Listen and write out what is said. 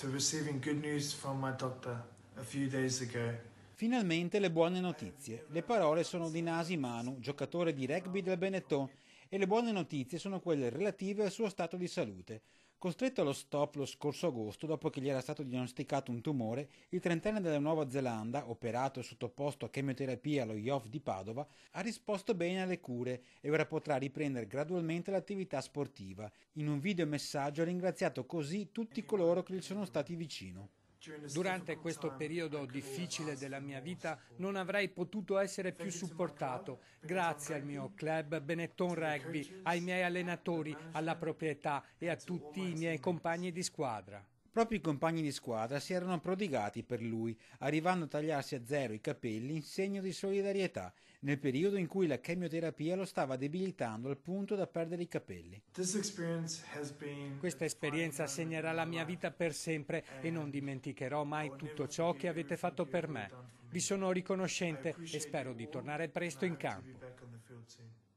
to receiving good news from my doctor a few days ago. Finalmente le buone notizie. Le parole sono di Nasi Manu, giocatore di rugby del Benetton, e le buone notizie sono quelle relative al suo stato di salute. Costretto allo stop lo scorso agosto, dopo che gli era stato diagnosticato un tumore, il trentenne della Nuova Zelanda, operato e sottoposto a chemioterapia allo IOF di Padova, ha risposto bene alle cure e ora potrà riprendere gradualmente l'attività sportiva. In un video messaggio ha ringraziato così tutti coloro che gli sono stati vicino. Durante questo periodo difficile della mia vita non avrei potuto essere più supportato. Grazie al mio club Benetton Rugby, ai miei allenatori, alla proprietà e a tutti i miei compagni di squadra. Proprio i compagni di squadra si erano prodigati per lui, arrivando a tagliarsi a zero i capelli in segno di solidarietà, nel periodo in cui la chemioterapia lo stava debilitando al punto da perdere i capelli. Questa esperienza segnerà la mia vita per sempre e non dimenticherò mai tutto ciò che avete fatto per me. Vi sono riconoscente e spero di tornare presto in campo.